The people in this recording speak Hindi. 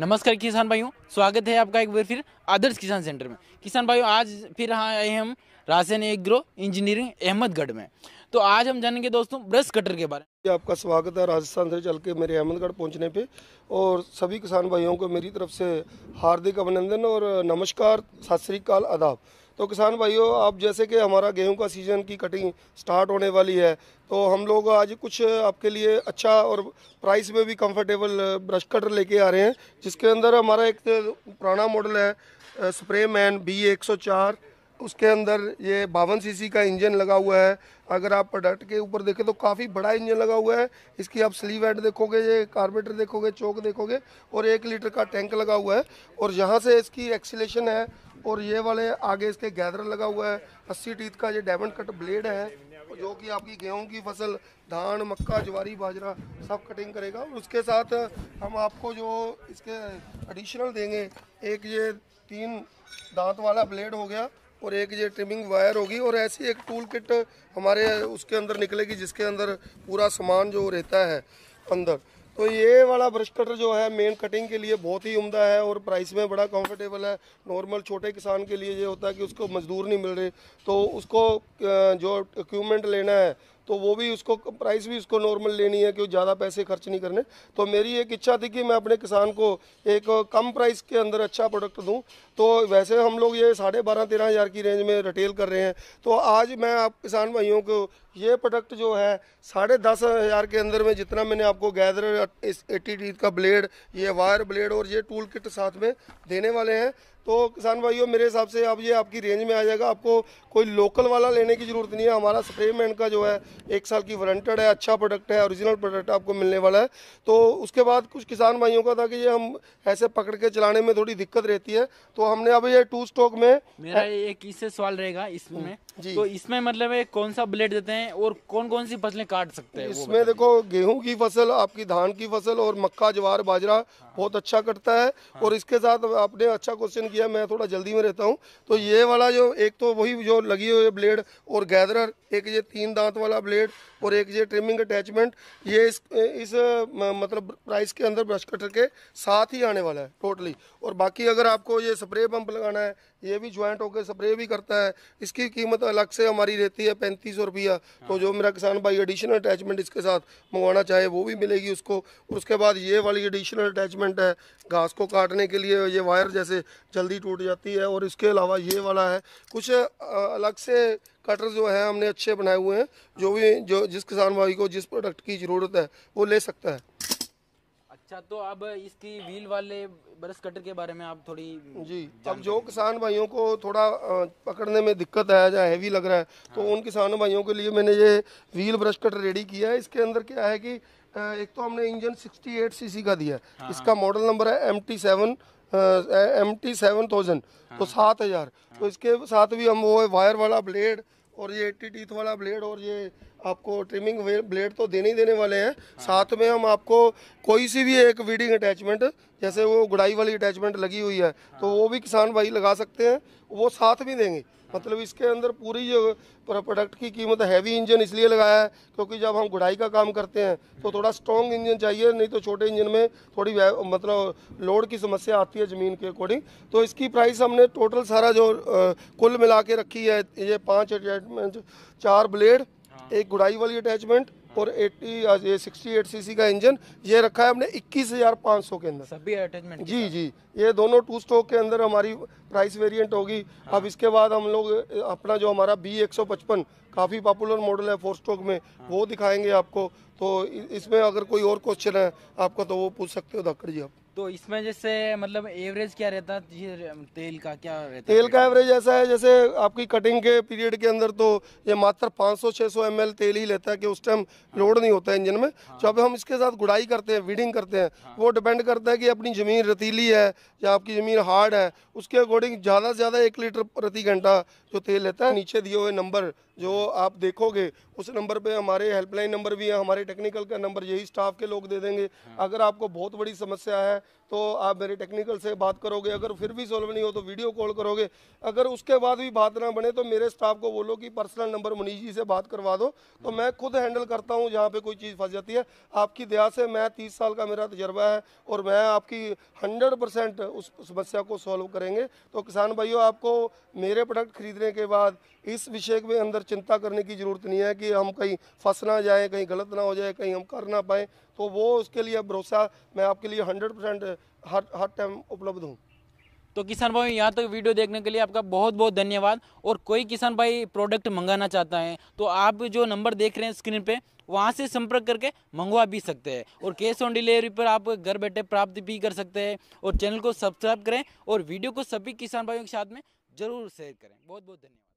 नमस्कार किसान भाइयों स्वागत है आपका एक बार फिर आदर्श किसान सेंटर में किसान भाइयों आज फिर हाँ आए हम रासायन एग्रो इंजीनियरिंग अहमदगढ़ में तो आज हम जानेंगे दोस्तों ब्रश कटर के बारे में आपका स्वागत है राजस्थान से चल के मेरे अहमदगढ़ पहुंचने पे और सभी किसान भाइयों को मेरी तरफ से हार्दिक अभिनंदन और नमस्कार सत श्रीकाल आदाब तो किसान भाइयों आप जैसे कि हमारा गेहूं का सीज़न की कटिंग स्टार्ट होने वाली है तो हम लोग आज कुछ आपके लिए अच्छा और प्राइस में भी कंफर्टेबल ब्रश कटर लेके आ रहे हैं जिसके अंदर हमारा एक पुराना मॉडल है स्प्रे मैन बी एक सौ चार उसके अंदर ये बावन सीसी का इंजन लगा हुआ है अगर आप प्रोडक्ट के ऊपर देखें तो काफ़ी बड़ा इंजन लगा हुआ है इसकी आप स्लीव हेड देखोगे ये कार्बेटर देखोगे चौक देखोगे और एक लीटर का टैंक लगा हुआ है और यहाँ से इसकी एक्सीलेशन है और ये वाले आगे इसके गैदर लगा हुआ है अस्सी टीथ का ये डायमंड कट ब्लेड है जो कि आपकी गेहूं की फसल धान मक्का ज्वारी बाजरा सब कटिंग करेगा और उसके साथ हम आपको जो इसके एडिशनल देंगे एक ये तीन दांत वाला ब्लेड हो गया और एक ये ट्रिमिंग वायर होगी और ऐसी एक टूल किट हमारे उसके अंदर निकलेगी जिसके अंदर पूरा सामान जो रहता है अंदर तो ये वाला ब्रश कटर जो है मेन कटिंग के लिए बहुत ही उम्दा है और प्राइस में बड़ा कंफर्टेबल है नॉर्मल छोटे किसान के लिए ये होता है कि उसको मजदूर नहीं मिल रहे तो उसको जो इक्वमेंट लेना है तो वो भी उसको प्राइस भी उसको नॉर्मल लेनी है कि ज़्यादा पैसे खर्च नहीं करने तो मेरी एक इच्छा थी कि मैं अपने किसान को एक कम प्राइस के अंदर अच्छा प्रोडक्ट दूँ तो वैसे हम लोग ये साढ़े बारह तेरह हज़ार की रेंज में रिटेल कर रहे हैं तो आज मैं आप किसान भाइयों को ये प्रोडक्ट जो है साढ़े दस हज़ार के अंदर में जितना मैंने आपको गैदर इस एटी का ब्लेड ये वायर ब्लेड और ये टूल किट साथ में देने वाले हैं तो किसान भाइयों मेरे हिसाब से अब ये आपकी रेंज में आ जाएगा आपको कोई लोकल वाला लेने की ज़रूरत नहीं है हमारा स्प्रे मैन का जो है एक साल की वारंटेड है अच्छा प्रोडक्ट है ओरिजिनल प्रोडक्ट आपको मिलने वाला है तो उसके बाद कुछ किसान भाइयों का था कि ये हम ऐसे पकड़ के चलाने में थोड़ी दिक्कत रहती है तो हमने अब ये टू स्टॉक में मेरा एक इससे सवाल रहेगा इसमें हम्म, तो इसमें मतलब कौन सा ब्लेड देते हैं और कौन कौन सी फसलें काट सकते हैं इसमें देखो गेहूँ की फसल आपकी धान की फसल और मक्का ज्वार बाजरा बहुत अच्छा कटता है हाँ। और इसके साथ आपने अच्छा क्वेश्चन किया मैं थोड़ा जल्दी में रहता हूँ तो ये वाला जो एक तो वही जो लगी हुई ब्लेड और गैदर एक ये तीन दांत वाला ब्लेड और एक ये ट्रिमिंग अटैचमेंट ये इस इस मतलब प्राइस के अंदर ब्रश कटर के साथ ही आने वाला है टोटली और बाकी अगर आपको ये स्प्रे पंप लगाना है ये भी ज्वाइंट होकर स्प्रे भी करता है इसकी कीमत अलग से हमारी रहती है पैंतीस सौ रुपया तो जो मेरा किसान भाई एडिशनल अटैचमेंट इसके साथ मंगवाना चाहे वो भी मिलेगी उसको उसके बाद ये वाली एडिशनल अटैचमेंट है घास को काटने के लिए ये वायर जैसे जल्दी टूट जाती है और इसके अलावा ये वाला है कुछ अलग से कटर जो है हमने अच्छे बनाए हुए हैं जो भी जो जिस किसान भाई को जिस प्रोडक्ट की ज़रूरत है वो ले सकता है अच्छा तो अब इसकी व्हील वाले ब्रश कटर के बारे में आप थोड़ी जी अब जो किसान भाइयों को थोड़ा पकड़ने में दिक्कत है या हैवी लग रहा है तो हाँ। तो उन किसान भाइयों के लिए मैंने ये व्हील ब्रश कटर रेडी किया है इसके अंदर क्या है कि एक तो हमने इंजन 68 सीसी का दिया है हाँ। इसका मॉडल हाँ। नंबर है M T seven M T seven thousand तो सात हज़ार हाँ। तो इसके साथ भी हम वो वायर वाला ब्लेड और ये एट्टी टीथ वाला ब्लेड और ये आपको ट्रिमिंग ब्लेड तो देने ही देने वाले हैं हाँ। साथ में हम आपको कोई सी भी एक वीडिंग अटैचमेंट जैसे वो गुड़ाई वाली अटैचमेंट लगी हुई है हाँ। तो वो भी किसान भाई लगा सकते हैं वो साथ भी देंगे मतलब इसके अंदर पूरी जो प्रोडक्ट की कीमत हैवी इंजन इसलिए लगाया है क्योंकि जब हम गुड़ाई का काम करते हैं तो थोड़ा स्ट्रॉन्ग इंजन चाहिए नहीं तो छोटे इंजन में थोड़ी मतलब लोड की समस्या आती है ज़मीन के अकॉर्डिंग तो इसकी प्राइस हमने टोटल सारा जो आ, कुल मिला के रखी है ये पाँच अटैचमेंट चार ब्लेड एक गुड़ाई वाली अटैचमेंट और 80 ये 68 सीसी का इंजन ये रखा है हमने 21,500 के अंदर सभी अटैचमेंट जी जी ये दोनों टू स्टॉक के अंदर हमारी प्राइस वेरिएंट होगी हाँ। अब इसके बाद हम लोग अपना जो हमारा बी पचपन काफ़ी पॉपुलर मॉडल है फोर स्टॉक में हाँ। वो दिखाएंगे आपको तो इसमें अगर कोई और क्वेश्चन है आपका तो वो पूछ सकते हो डॉक्टर जी आप तो इसमें जैसे मतलब एवरेज क्या रहता है तेल का क्या रहता तेल का एवरेज ऐसा है जैसे आपकी कटिंग के पीरियड के अंदर तो ये मात्र 500-600 सौ तेल ही लेता है कि उस टाइम लोड नहीं होता है इंजन में हाँ। जब हम इसके साथ गुड़ाई करते हैं वीडिंग करते हैं हाँ। वो डिपेंड करता है कि अपनी ज़मीन रतीली है या आपकी ज़मीन हार्ड है उसके अकॉर्डिंग ज़्यादा से ज़्यादा एक लीटर प्रति घंटा जो तेल लेता है नीचे दिए हुए नंबर जो आप देखोगे उस नंबर पे हमारे हेल्पलाइन नंबर भी है हमारे टेक्निकल का नंबर यही स्टाफ के लोग दे देंगे हाँ। अगर आपको बहुत बड़ी समस्या है तो आप मेरे टेक्निकल से बात करोगे अगर फिर भी सॉल्व नहीं हो तो वीडियो कॉल करोगे अगर उसके बाद भी बात ना बने तो मेरे स्टाफ को बोलो कि पर्सनल नंबर मुनीश जी से बात करवा दो तो मैं खुद हैंडल करता हूँ जहाँ पर कोई चीज़ फंस जाती है आपकी दया से मैं तीस साल का मेरा तजर्बा है और मैं आपकी हंड्रेड परसेंट उस समस्या को सॉल्व करेंगे तो किसान भाइयों आपको मेरे प्रोडक्ट खरीदने के बाद इस विषय के अंदर चिंता करने की ज़रूरत नहीं है कि हम कहीं फंस ना जाए कहीं गलत ना हो जाए कहीं हम कर ना पाएँ तो वो उसके लिए भरोसा मैं आपके लिए हंड्रेड परसेंट हर हर टाइम उपलब्ध हूँ तो किसान भाई यहाँ तक तो वीडियो देखने के लिए आपका बहुत बहुत धन्यवाद और कोई किसान भाई प्रोडक्ट मंगाना चाहता है तो आप जो नंबर देख रहे हैं स्क्रीन पे वहाँ से संपर्क करके मंगवा भी सकते हैं और कैश ऑन डिलीवरी पर आप घर बैठे प्राप्त भी कर सकते हैं और चैनल को सब्सक्राइब करें और वीडियो को सभी किसान भाइयों के साथ में ज़रूर शेयर करें बहुत बहुत धन्यवाद